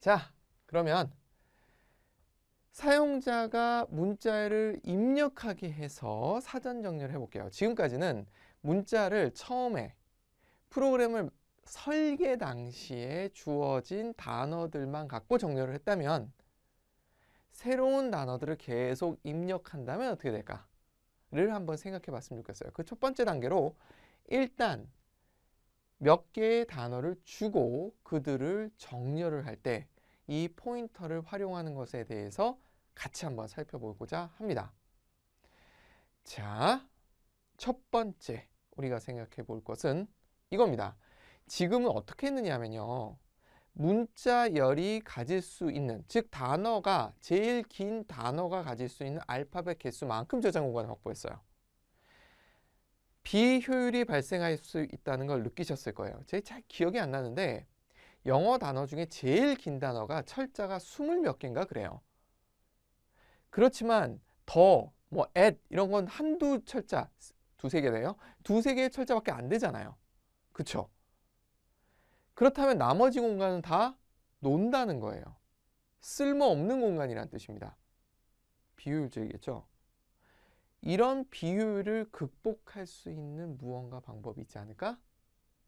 자, 그러면 사용자가 문자를 입력하게 해서 사전 정렬해 을 볼게요. 지금까지는 문자를 처음에 프로그램을 설계 당시에 주어진 단어들만 갖고 정렬을 했다면 새로운 단어들을 계속 입력한다면 어떻게 될까를 한번 생각해 봤으면 좋겠어요. 그 첫 번째 단계로 일단 몇 개의 단어를 주고 그들을 정렬을 할때 이 포인터를 활용하는 것에 대해서 같이 한번 살펴보고자 합니다. 자, 첫 번째 우리가 생각해 볼 것은 이겁니다. 지금은 어떻게 했느냐 하면요. 문자열이 가질 수 있는, 즉 단어가 제일 긴 단어가 가질 수 있는 알파벳 개수만큼 저장 공간을 확보했어요. 비효율이 발생할 수 있다는 걸 느끼셨을 거예요. 제잘 기억이 안 나는데 영어 단어 중에 제일 긴 단어가 철자가 스물 몇 개인가 그래요. 그렇지만 더, 뭐 at 이런 건 한두 철자, 두세 개돼요 두세 개의 철자밖에 안 되잖아요. 그렇죠? 그렇다면 나머지 공간은 다 논다는 거예요. 쓸모없는 공간이란 뜻입니다. 비효율적이겠죠? 이런 비효율을 극복할 수 있는 무언가 방법이 있지 않을까?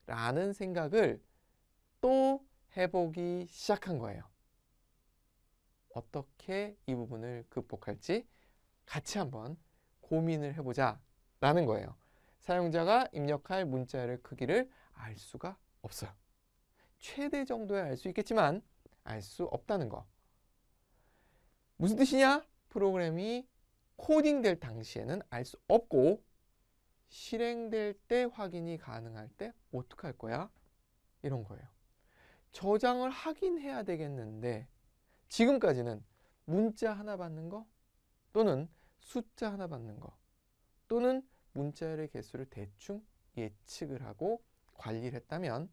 라는 생각을 또 해보기 시작한 거예요. 어떻게 이 부분을 극복할지 같이 한번 고민을 해보자 라는 거예요. 사용자가 입력할 문자열의 크기를 알 수가 없어요. 최대 정도야 알 수 있겠지만 알 수 없다는 거. 무슨 뜻이냐? 프로그램이 코딩될 당시에는 알 수 없고 실행될 때 확인이 가능할 때 어떻게 할 거야? 이런 거예요. 저장을 하긴 해야 되겠는데 지금까지는 문자 하나 받는 거 또는 숫자 하나 받는 거 또는 문자열의 개수를 대충 예측을 하고 관리를 했다면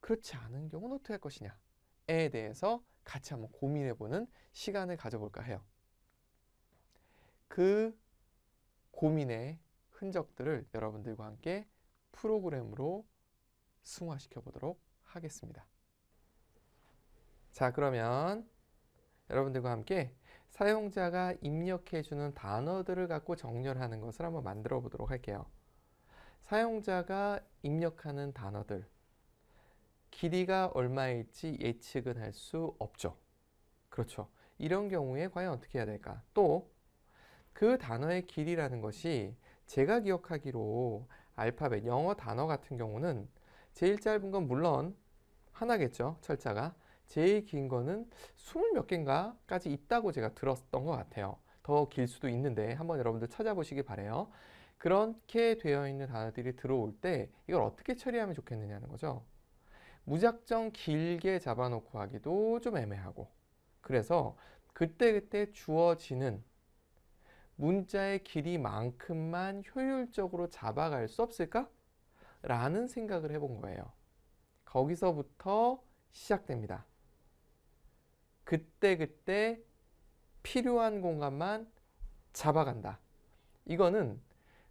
그렇지 않은 경우는 어떻게 할 것이냐에 대해서 같이 한번 고민해보는 시간을 가져볼까 해요. 그 고민의 흔적들을 여러분들과 함께 프로그램으로 승화시켜 보도록 하겠습니다. 자 그러면 여러분들과 함께 사용자가 입력해주는 단어들을 갖고 정렬하는 것을 한번 만들어 보도록 할게요. 사용자가 입력하는 단어들 길이가 얼마일지 예측은 할 수 없죠. 그렇죠. 이런 경우에 과연 어떻게 해야 될까? 또 그 단어의 길이라는 것이 제가 기억하기로 알파벳, 영어 단어 같은 경우는 제일 짧은 건 물론 하나겠죠. 철자가. 제일 긴 거는 스물 몇 개인가까지 있다고 제가 들었던 것 같아요. 더 길 수도 있는데 한번 여러분들 찾아보시기 바래요. 그렇게 되어 있는 단어들이 들어올 때 이걸 어떻게 처리하면 좋겠느냐는 거죠. 무작정 길게 잡아놓고 하기도 좀 애매하고 그래서 그때그때 그때 주어지는 문자의 길이만큼만 효율적으로 잡아갈 수 없을까? 라는 생각을 해본 거예요. 거기서부터 시작됩니다. 그때그때 그때 필요한 공간만 잡아간다. 이거는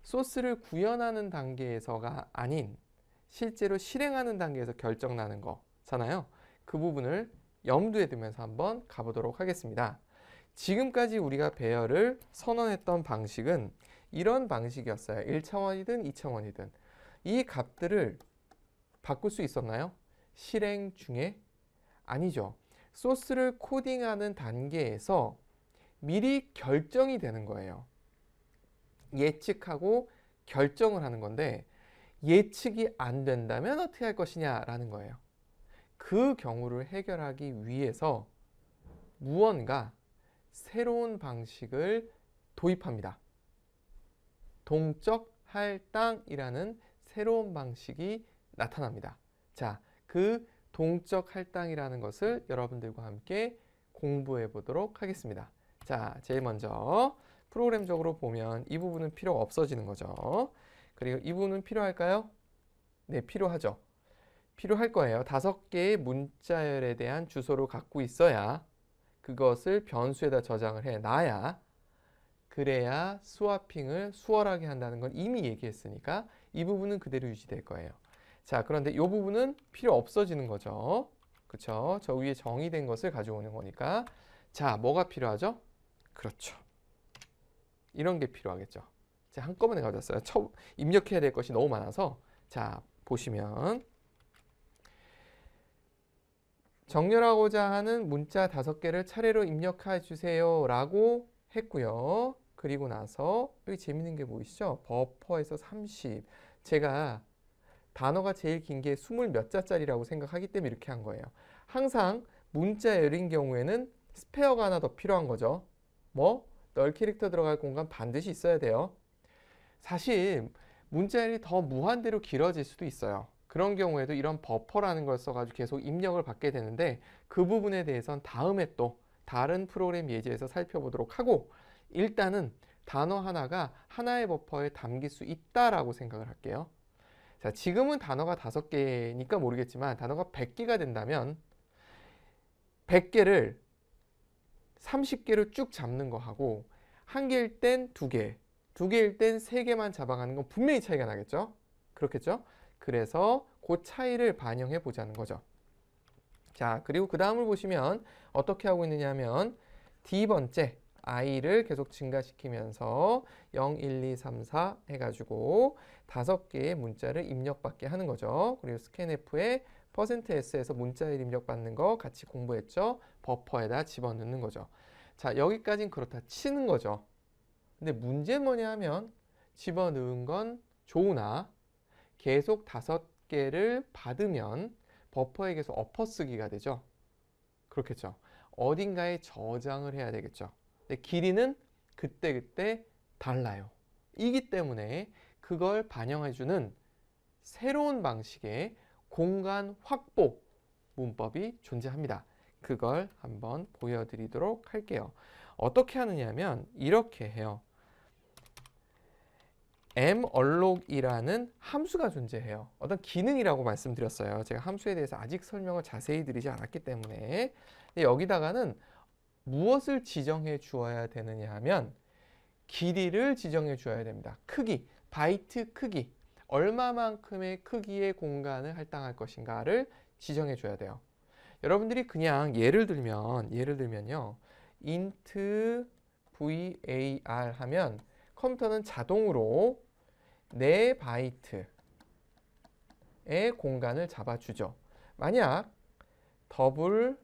소스를 구현하는 단계에서가 아닌 실제로 실행하는 단계에서 결정나는 거잖아요. 그 부분을 염두에 두면서 한번 가보도록 하겠습니다. 지금까지 우리가 배열을 선언했던 방식은 이런 방식이었어요. 1차원이든 2차원이든 이 값들을 바꿀 수 있었나요? 실행 중에 아니죠. 소스를 코딩하는 단계에서 미리 결정이 되는 거예요. 예측하고 결정을 하는 건데 예측이 안 된다면 어떻게 할 것이냐라는 거예요. 그 경우를 해결하기 위해서 무언가 새로운 방식을 도입합니다. 동적 할당이라는 새로운 방식이 나타납니다. 자, 그 동적 할당이라는 것을 여러분들과 함께 공부해 보도록 하겠습니다. 자, 제일 먼저 프로그램적으로 보면 이 부분은 필요 없어지는 거죠. 그리고 이 부분은 필요할까요? 네, 필요하죠. 필요할 거예요. 다섯 개의 문자열에 대한 주소를 갖고 있어야 그것을 변수에다 저장을 해놔야 그래야 스와핑을 수월하게 한다는 건 이미 얘기했으니까 이 부분은 그대로 유지될 거예요. 자, 그런데 이 부분은 필요 없어지는 거죠. 그쵸? 저 위에 정의된 것을 가져오는 거니까. 자, 뭐가 필요하죠? 그렇죠. 이런 게 필요하겠죠. 자, 한꺼번에 가져왔어요. 처, 입력해야 될 것이 너무 많아서 자, 보시면 정렬하고자 하는 문자 다섯 개를 차례로 입력해 주세요 라고 했고요. 그리고 나서 여기 재밌는 게 보이시죠? 뭐 버퍼에서 30. 제가 단어가 제일 긴 게 20 몇 자짜리라고 생각하기 때문에 이렇게 한 거예요. 항상 문자 열인 경우에는 스페어가 하나 더 필요한 거죠. 뭐? 널 캐릭터 들어갈 공간 반드시 있어야 돼요. 사실 문자열이 더 무한대로 길어질 수도 있어요. 그런 경우에도 이런 버퍼라는 걸 써가지고 계속 입력을 받게 되는데 그 부분에 대해서는 다음에 또 다른 프로그램 예제에서 살펴보도록 하고 일단은 단어 하나가 하나의 버퍼에 담길 수 있다라고 생각을 할게요. 자, 지금은 단어가 다섯 개니까 모르겠지만 단어가 1 0 0개가 된다면 1 0 0개를3 0 개로쭉 잡는 거 하고 한 개일 땐 두개 개두 개일 땐 세 개만 잡아가는 건 분명히 차이가 나겠죠? 그렇겠죠? 그래서 그 차이를 반영해 보자는 거죠. 자, 그리고 그 다음을 보시면 어떻게 하고 있느냐 하면 D번째 i를 계속 증가시키면서 0, 1, 2, 3, 4 해가지고 다섯 개의 문자를 입력받게 하는 거죠. 그리고 스캔F에 퍼센트 %s에서 문자를 입력받는 거 같이 공부했죠. 버퍼에다 집어넣는 거죠. 자, 여기까지는 그렇다 치는 거죠. 근데 문제 뭐냐 하면 집어넣은 건 좋으나 계속 다섯 개를 받으면 버퍼에 계속 엎어쓰기가 되죠. 그렇겠죠. 어딘가에 저장을 해야 되겠죠. 네, 길이는 그때그때 달라요. 이기 때문에 그걸 반영해주는 새로운 방식의 공간 확보 문법이 존재합니다. 그걸 한번 보여드리도록 할게요. 어떻게 하느냐면 이렇게 해요. malloc이라는 함수가 존재해요. 어떤 기능이라고 말씀드렸어요. 제가 함수에 대해서 아직 설명을 자세히 드리지 않았기 때문에 여기다가는 무엇을 지정해 주어야 되느냐 하면 길이를 지정해 주어야 됩니다. 크기, 바이트 크기, 얼마만큼의 크기의 공간을 할당할 것인가를 지정해 줘야 돼요. 여러분들이 그냥 예를 들면 예를 들면요. int var 하면 컴퓨터는 자동으로 4바이트의 공간을 잡아주죠. 만약 더블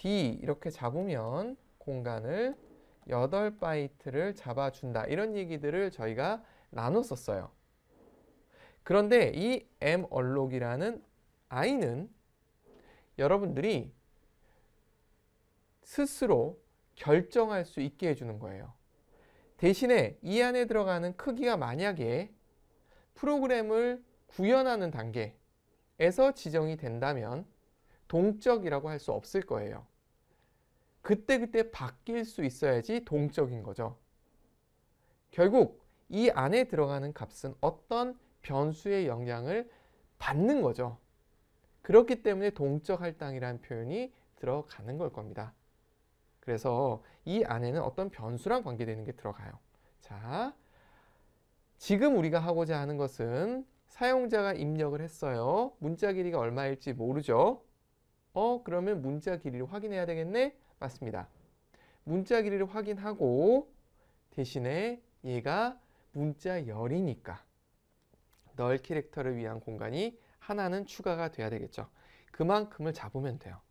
D 이렇게 잡으면 공간을 8바이트를 잡아준다. 이런 얘기들을 저희가 나눴었어요. 그런데 이 m 얼록이라는 i는 여러분들이 스스로 결정할 수 있게 해주는 거예요. 대신에 이 안에 들어가는 크기가 만약에 프로그램을 구현하는 단계에서 지정이 된다면 동적이라고 할 수 없을 거예요. 그때그때 그때 바뀔 수 있어야지 동적인 거죠. 결국 이 안에 들어가는 값은 어떤 변수의 영향을 받는 거죠. 그렇기 때문에 동적 할당이라는 표현이 들어가는 걸 겁니다. 그래서 이 안에는 어떤 변수랑 관계되는 게 들어가요. 자, 지금 우리가 하고자 하는 것은 사용자가 입력을 했어요. 문자 길이가 얼마일지 모르죠. 어 그러면 문자 길이를 확인해야 되겠네? 맞습니다. 문자 길이를 확인하고 대신에 얘가 문자 열이니까 널 캐릭터를 위한 공간이 하나는 추가가 돼야 되겠죠. 그만큼을 잡으면 돼요.